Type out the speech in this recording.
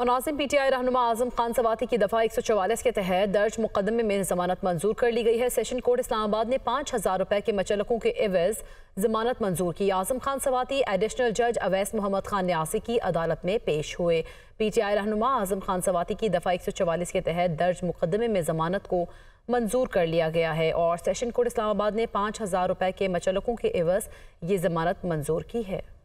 और Nazim P T I रहन आजम खान सवाती की दफ़ा एक सौ चवालीस के तहत दर्ज मुकदमे में जमानत मंजूर कर ली गई है सेशन कोर्ट इस्लामाबाद ने पाँच हज़ार रुपये के मचलकों के एवज जमानत मंजूर की आजम खान सवाती एडिशनल जज अवैस मोहम्मद खान न्यासी की अदालत में पेश हुए पी टी आई रहन आजम खान सवाती की दफ़ा एक सौ चवालीस के तहत दर्ज मुकदमे में जमानत को मंजूर कर लिया गया है और सेशन कोर्ट इस्लामाबाद ने पाँच हज़ार रुपये के मचलकों के एवज ये जमानत मंजूर की है